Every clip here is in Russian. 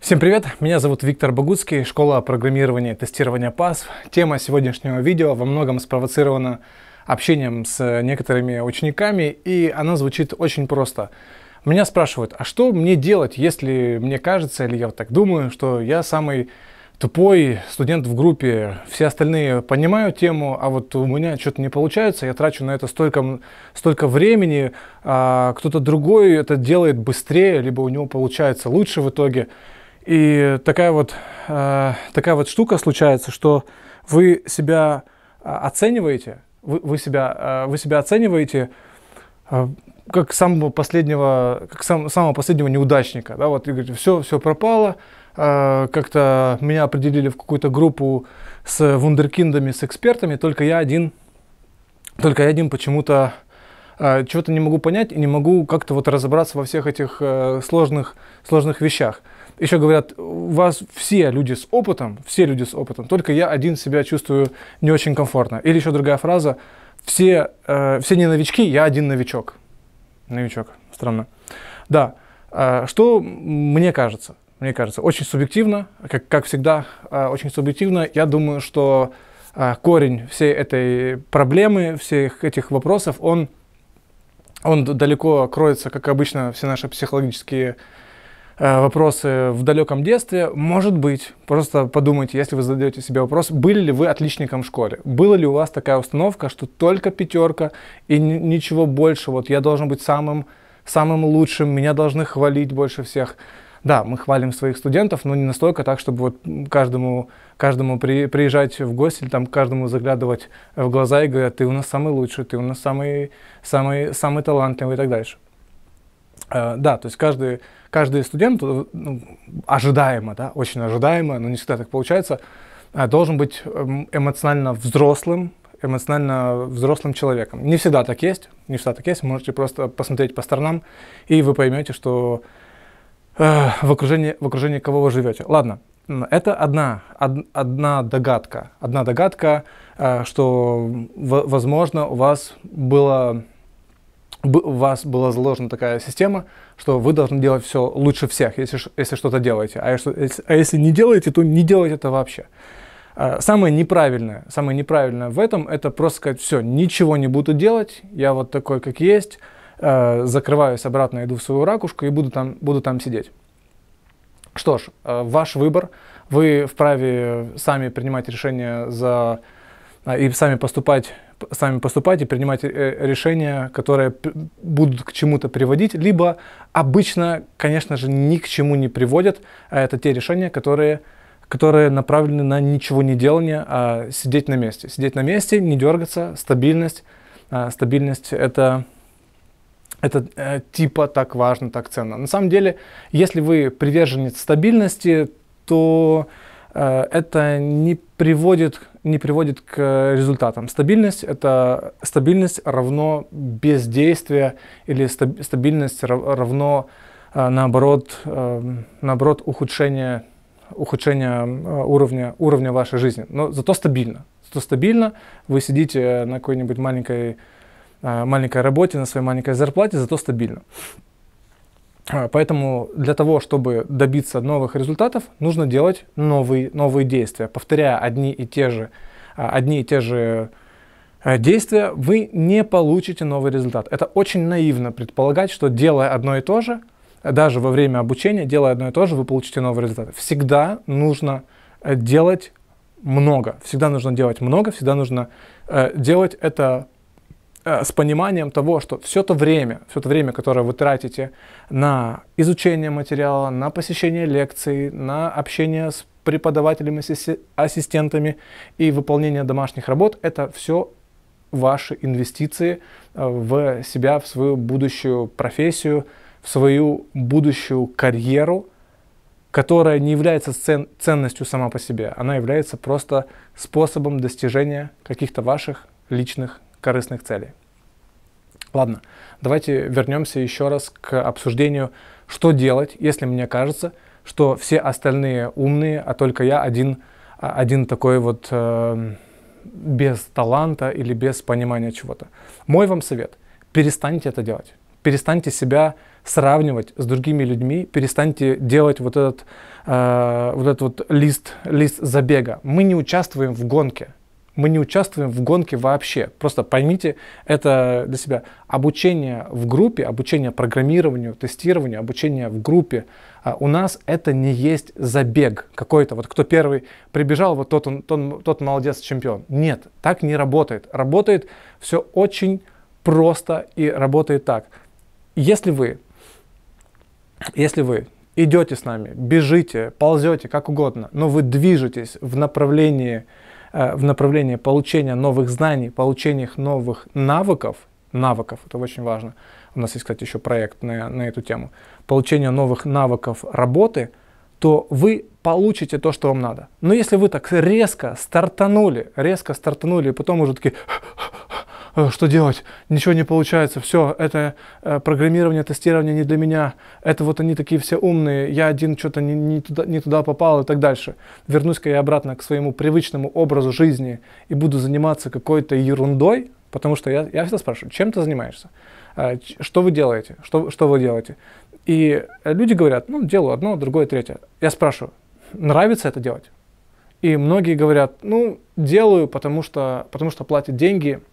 Всем привет, меня зовут Виктор Богуцкий, школа программирования и тестирования PASF. Тема сегодняшнего видео во многом спровоцирована общением с некоторыми учениками, и она звучит очень просто. Меня спрашивают, а что мне делать, если мне кажется, или я вот так думаю, что я самый тупой студент в группе, все остальные понимают тему, а вот у меня что-то не получается, я трачу на это столько, столько времени, а кто-то другой это делает быстрее, либо у него получается лучше в итоге. И такая вот, э, такая вот штука случается, что вы себя э, оцениваете, вы, вы, себя, э, вы себя оцениваете как самого последнего, как сам, самого последнего неудачника. Да? Вот, и говорите, все, все пропало, как-то меня определили в какую-то группу с вундеркиндами, с экспертами, только я один, только я один почему-то э, чего-то не могу понять и не могу как-то вот разобраться во всех этих э, сложных, сложных вещах. Еще говорят, у вас все люди с опытом, все люди с опытом, только я один себя чувствую не очень комфортно. Или еще другая фраза, все, э, все не новички, я один новичок. Новичок, странно. Да, а, что мне кажется? Мне кажется, очень субъективно, как, как всегда, а, очень субъективно. Я думаю, что корень всей этой проблемы, всех этих вопросов, он он далеко кроется, как обычно, все наши психологические э, вопросы в далеком детстве, может быть, просто подумайте, если вы задаете себе вопрос, были ли вы отличником в школе? Была ли у вас такая установка, что только пятерка и ничего больше, вот я должен быть самым, самым лучшим, меня должны хвалить больше всех? да, мы хвалим своих студентов, но не настолько так, чтобы вот каждому, каждому при, приезжать в гости или там каждому заглядывать в глаза и говорить, ты у нас самый лучший, ты у нас самый, самый, самый талантливый и так дальше. Uh, да, то есть каждый, каждый студент э, ну, ожидаемо, да, очень ожидаемо, но не всегда так получается, э, должен быть эм, эмоционально взрослым, эмоционально взрослым человеком. Не всегда так есть, не всегда так есть. Можете просто посмотреть по сторонам, и вы поймете, что Э, в, окружении, в окружении кого вы живете. Ладно, это одна, од, одна догадка. Одна догадка, э, что, возможно, у вас было у вас была заложена такая система, что вы должны делать все лучше всех, если, если что-то делаете. А если, а если не делаете, то не делайте это вообще. Э, самое неправильное, самое неправильное в этом, это просто сказать, все, ничего не буду делать, я вот такой, как есть, Э, закрываюсь обратно, иду в свою ракушку и буду там, буду там сидеть. Что ж, э, ваш выбор. Вы вправе сами принимать решения за э, и сами поступать, сами поступать и принимать решения, которые будут к чему-то приводить, либо обычно, конечно же, ни к чему не приводят. А это те решения, которые которые направлены на ничего не делание, а сидеть на месте. Сидеть на месте, не дергаться, стабильность. А стабильность это это э, типа так важно, так ценно. На самом деле, если вы приверженец стабильности, то э, это не приводит, не приводит к результатам. Стабильность это стабильность равно бездействие или стаб, стабильность равно э, наоборот, э, наоборот ухудшение, ухудшение э, уровня, уровня вашей жизни. Но зато стабильно. Зато стабильно вы сидите на какой-нибудь маленькой Э, маленькой работе, на своей маленькой зарплате, зато стабильно. А, поэтому для того, чтобы добиться новых результатов, нужно делать новые, новые действия. Повторяя одни и те же, а, одни и те же э, действия, вы не получите новый результат. Это очень наивно предполагать, что делая одно и то же, даже во время обучения, делая одно и то же, вы получите новый результат. Всегда нужно э, делать много. Всегда нужно делать много, всегда нужно э, делать это Э, с пониманием того, что все то время, все то время, которое вы тратите на изучение материала, на посещение лекций, на общение с преподавателями, ассистентами и выполнение домашних работ, это все ваши инвестиции э, в себя, в свою будущую профессию, в свою будущую карьеру, которая не является цен ценностью сама по себе, она является просто способом достижения каких-то ваших личных корыстных целей. Ладно, давайте вернемся еще раз к обсуждению, что делать, если мне кажется, что все остальные умные, а только я один, а, один такой вот э, без таланта или без понимания чего-то. Мой вам совет – перестаньте это делать. Перестаньте себя сравнивать с другими людьми, перестаньте делать вот этот, э, вот этот вот лист, лист забега. Мы не участвуем в гонке – мы не участвуем в гонке вообще. Просто поймите это для себя. Обучение в группе, обучение программированию, тестированию, обучение в группе а у нас это не есть забег какой-то. Вот кто первый прибежал, вот тот, он, тот, тот молодец, чемпион. Нет, так не работает. Работает все очень просто и работает так. Если вы, если вы идете с нами, бежите, ползете, как угодно, но вы движетесь в направлении Э, в направлении получения новых знаний, получения новых навыков, навыков, это очень важно, у нас есть, кстати, еще проект на, на эту тему, получения новых навыков работы, то вы получите то, что вам надо. Но если вы так резко стартанули, резко стартанули, и потом уже такие Э, что делать, ничего не получается, все, это э, программирование, тестирование не для меня, это вот они такие все умные, я один что-то не, не, туда, не туда попал и так дальше. Вернусь-ка я обратно к своему привычному образу жизни и буду заниматься какой-то ерундой, потому что я, я всегда спрашиваю, чем ты занимаешься? Э, что вы делаете? Что, что вы делаете? И люди говорят, ну, делаю одно, другое, третье. Я спрашиваю, нравится это делать? И многие говорят, ну, делаю, потому что, потому что платят деньги –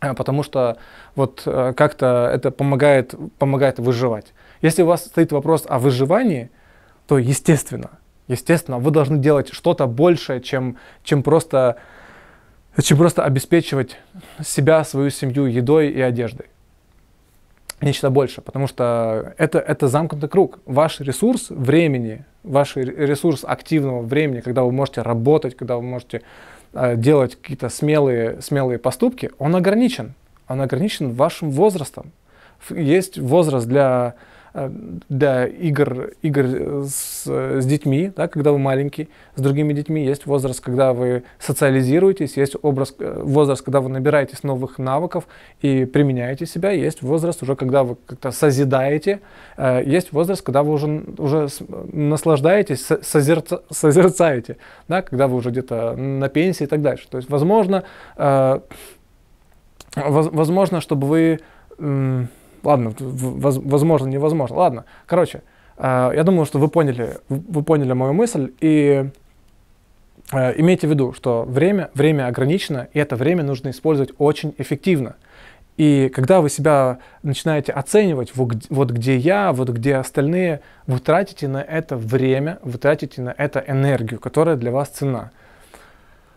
а, потому что вот э, как-то это помогает, помогает выживать. Если у вас стоит вопрос о выживании, то естественно, естественно, вы должны делать что-то большее, чем, чем просто чем просто обеспечивать себя, свою семью едой и одеждой нечто больше, потому что это, это замкнутый круг. Ваш ресурс времени, ваш ресурс активного времени, когда вы можете работать, когда вы можете э, делать какие-то смелые, смелые поступки, он ограничен. Он ограничен вашим возрастом. Есть возраст для Э, для игр, игр с, с детьми, да, когда вы маленький, с другими детьми, есть возраст, когда вы социализируетесь, есть образ, э, возраст, когда вы набираетесь новых навыков и применяете себя, есть возраст уже, когда вы как-то созидаете, э, есть возраст, когда вы уже, уже наслаждаетесь, созерца, созерцаете, да, когда вы уже где-то на пенсии и так дальше. То есть, возможно, возможно, чтобы вы Ладно, возможно, невозможно. Ладно, короче, э, я думаю, что вы поняли, вы поняли мою мысль, и э, имейте в виду, что время, время ограничено, и это время нужно использовать очень эффективно. И когда вы себя начинаете оценивать, вот, вот где я, вот где остальные, вы тратите на это время, вы тратите на это энергию, которая для вас цена.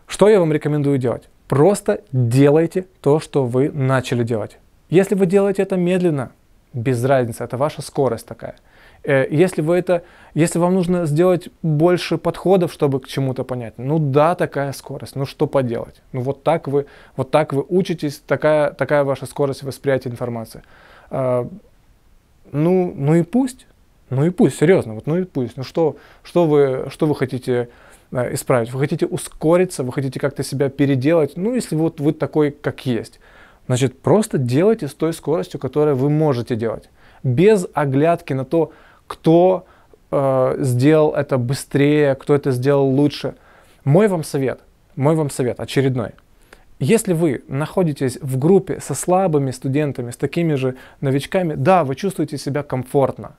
Что я вам рекомендую делать? Просто делайте то, что вы начали делать. Если вы делаете это медленно, без разницы, это ваша скорость такая. Э, если, вы это, если вам нужно сделать больше подходов, чтобы к чему-то понять, ну да, такая скорость, ну что поделать. Ну вот так вы, вот так вы учитесь, такая, такая ваша скорость восприятия информации. Э, ну, ну и пусть, ну и пусть, серьезно, вот ну и пусть. Ну что, что, вы, что вы хотите э, исправить? Вы хотите ускориться, вы хотите как-то себя переделать, ну если вот вы такой, как есть. Значит, просто делайте с той скоростью, которую вы можете делать. Без оглядки на то, кто э, сделал это быстрее, кто это сделал лучше. Мой вам совет, мой вам совет очередной. Если вы находитесь в группе со слабыми студентами, с такими же новичками, да, вы чувствуете себя комфортно.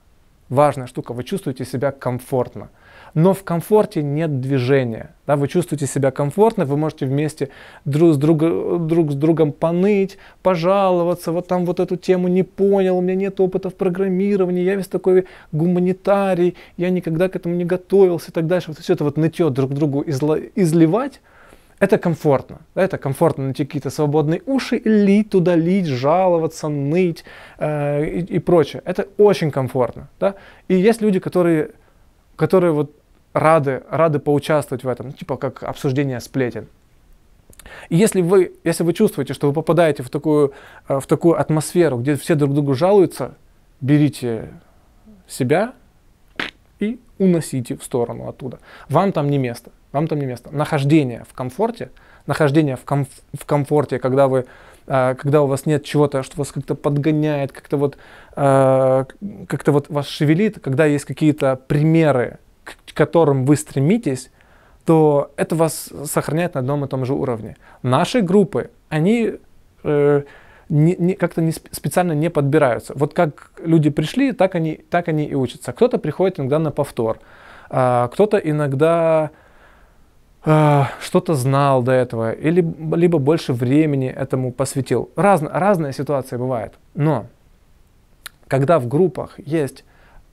Важная штука, вы чувствуете себя комфортно но в комфорте нет движения. Да, вы чувствуете себя комфортно, вы можете вместе друг с, друг, друг с другом поныть, пожаловаться, вот там вот эту тему не понял, у меня нет опыта в программировании, я весь такой гуманитарий, я никогда к этому не готовился и так дальше. Вот все это вот нытье друг другу изла, изливать, это комфортно. Да, это комфортно найти какие-то свободные уши и лить туда, лить, жаловаться, ныть э, и, и прочее. Это очень комфортно. Да? И есть люди, которые, которые вот рады, рады поучаствовать в этом, ну, типа как обсуждение сплетен. И если вы, если вы чувствуете, что вы попадаете в такую, э, в такую атмосферу, где все друг другу жалуются, берите себя и уносите в сторону оттуда. Вам там не место. Вам там не место. Нахождение в комфорте, нахождение в, комф в комфорте, когда вы э, когда у вас нет чего-то, что вас как-то подгоняет, как-то вот, э, как-то вот вас шевелит, когда есть какие-то примеры к которым вы стремитесь, то это вас сохраняет на одном и том же уровне. Наши группы, они э, не, не, как-то не, специально не подбираются. Вот как люди пришли, так они, так они и учатся. Кто-то приходит иногда на повтор, э, кто-то иногда э, что-то знал до этого, или, либо больше времени этому посвятил. Раз, разные ситуации бывают. Но когда в группах есть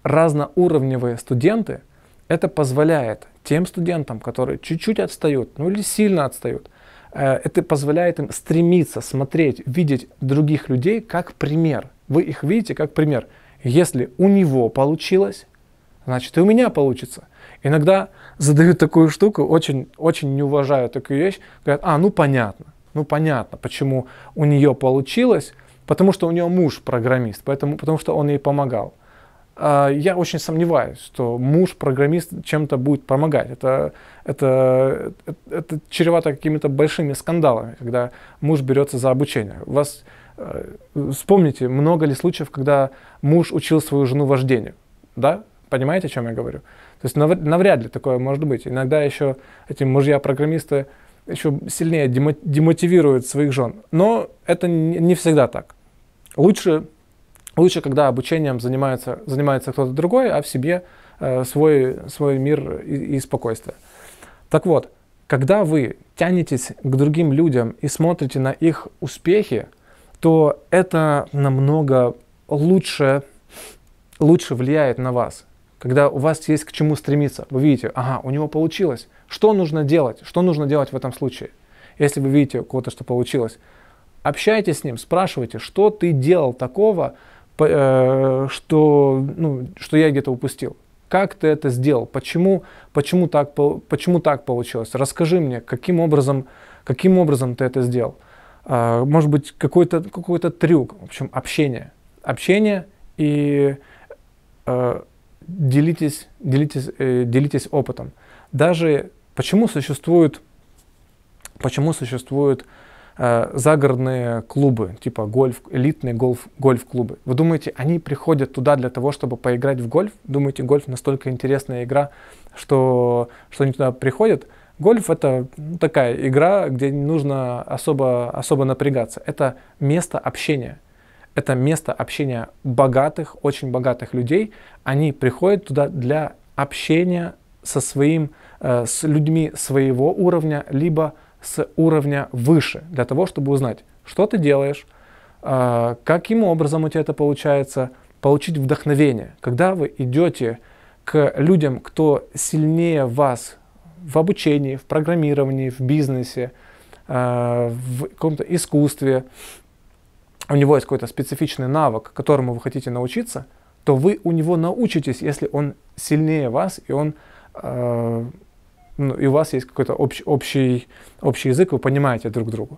разноуровневые студенты, это позволяет тем студентам, которые чуть-чуть отстают, ну или сильно отстают, э, это позволяет им стремиться смотреть, видеть других людей как пример. Вы их видите как пример. Если у него получилось, значит и у меня получится. Иногда задают такую штуку, очень, очень не уважаю такую вещь, говорят, а, ну понятно, ну понятно, почему у нее получилось, потому что у нее муж программист, поэтому, потому что он ей помогал. А, я очень сомневаюсь, что муж-программист чем-то будет помогать. Это, это, это, это чревато какими-то большими скандалами, когда муж берется за обучение. У вас э, вспомните, много ли случаев, когда муж учил свою жену вождению, да? Понимаете, о чем я говорю? То есть навряд ли такое может быть. Иногда еще эти мужья-программисты еще сильнее демотивируют своих жен. Но это не всегда так. Лучше Лучше, когда обучением занимается, занимается кто-то другой, а в себе э, свой, свой мир и, и спокойствие. Так вот, когда вы тянетесь к другим людям и смотрите на их успехи, то это намного лучше, лучше влияет на вас. Когда у вас есть к чему стремиться, вы видите, ага, у него получилось. Что нужно делать? Что нужно делать в этом случае? Если вы видите у кого-то, что получилось, общайтесь с ним, спрашивайте, что ты делал такого, Э, что, ну, что я где-то упустил. Как ты это сделал? Почему, почему, так, почему так получилось? Расскажи мне, каким образом, каким образом ты это сделал? А, может быть, какой-то какой трюк, в общем, общение. Общение и э, делитесь, делитесь, э, делитесь опытом. Даже почему существует, почему существует э, Э, загородные клубы, типа гольф, элитные гольф, гольф-клубы. Вы думаете, они приходят туда для того, чтобы поиграть в гольф? Думаете, гольф настолько интересная игра, что, что они туда приходят? Гольф это ну, такая игра, где не нужно особо, особо напрягаться. Это место общения. Это место общения богатых, очень богатых людей. Они приходят туда для общения со своим, э, с людьми своего уровня, либо с уровня выше, для того, чтобы узнать, что ты делаешь, а, каким образом у тебя это получается, получить вдохновение. Когда вы идете к людям, кто сильнее вас в обучении, в программировании, в бизнесе, а, в каком-то искусстве, у него есть какой-то специфичный навык, которому вы хотите научиться, то вы у него научитесь, если он сильнее вас и он а, ну, и у вас есть какой-то общ, общий, общий язык, вы понимаете друг друга.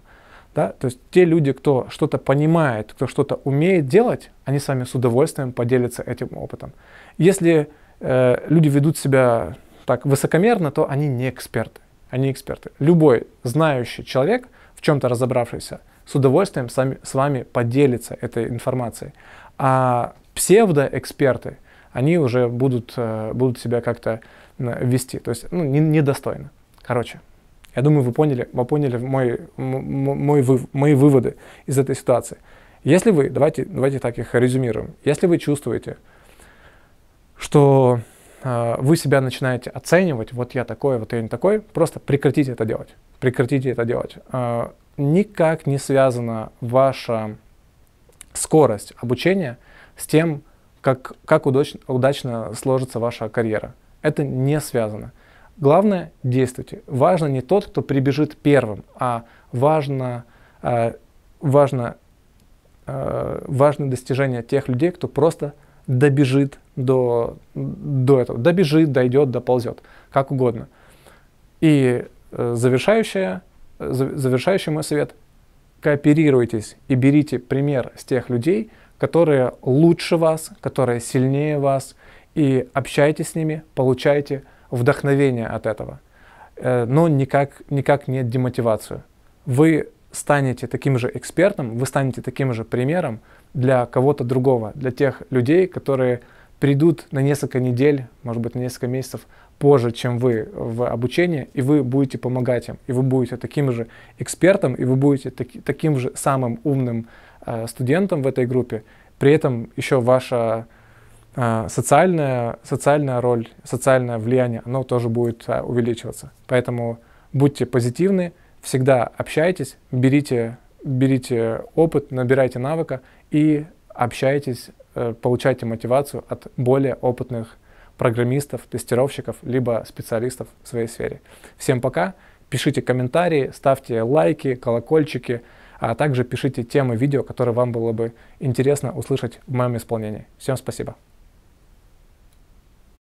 Да? То есть те люди, кто что-то понимает, кто что-то умеет делать, они с вами с удовольствием поделятся этим опытом. Если э, люди ведут себя так высокомерно, то они не эксперты. Они эксперты. Любой знающий человек, в чем-то разобравшийся, с удовольствием сами, с вами поделится этой информацией. А псевдоэксперты, они уже будут, э, будут себя как-то вести. То есть, ну, недостойно. Не Короче, я думаю, вы поняли, вы поняли мой, мой, мой, мои выводы из этой ситуации. Если вы, давайте, давайте так их резюмируем, если вы чувствуете, что э, вы себя начинаете оценивать, вот я такой, вот я не такой, просто прекратите это делать. Прекратите это делать. Э, никак не связана ваша скорость обучения с тем, как, как удач, удачно сложится ваша карьера. Это не связано. Главное, действуйте. Важно не тот, кто прибежит первым, а важно, э, важно, э, важно достижение тех людей, кто просто добежит до, до этого. Добежит, дойдет, доползет, как угодно. И э, завершающая, завершающий мой совет – кооперируйтесь и берите пример с тех людей, которые лучше вас, которые сильнее вас – и общайтесь с ними, получайте вдохновение от этого, э, но никак, никак не демотивацию. Вы станете таким же экспертом, вы станете таким же примером для кого-то другого, для тех людей, которые придут на несколько недель, может быть, на несколько месяцев позже, чем вы в обучении, и вы будете помогать им, и вы будете таким же экспертом, и вы будете таки, таким же самым умным э, студентом в этой группе. При этом еще ваша а, социальная, социальная роль, социальное влияние, оно тоже будет а, увеличиваться. Поэтому будьте позитивны, всегда общайтесь, берите, берите опыт, набирайте навыка и общайтесь, э, получайте мотивацию от более опытных программистов, тестировщиков, либо специалистов в своей сфере. Всем пока, пишите комментарии, ставьте лайки, колокольчики, а также пишите темы видео, которые вам было бы интересно услышать в моем исполнении. Всем спасибо.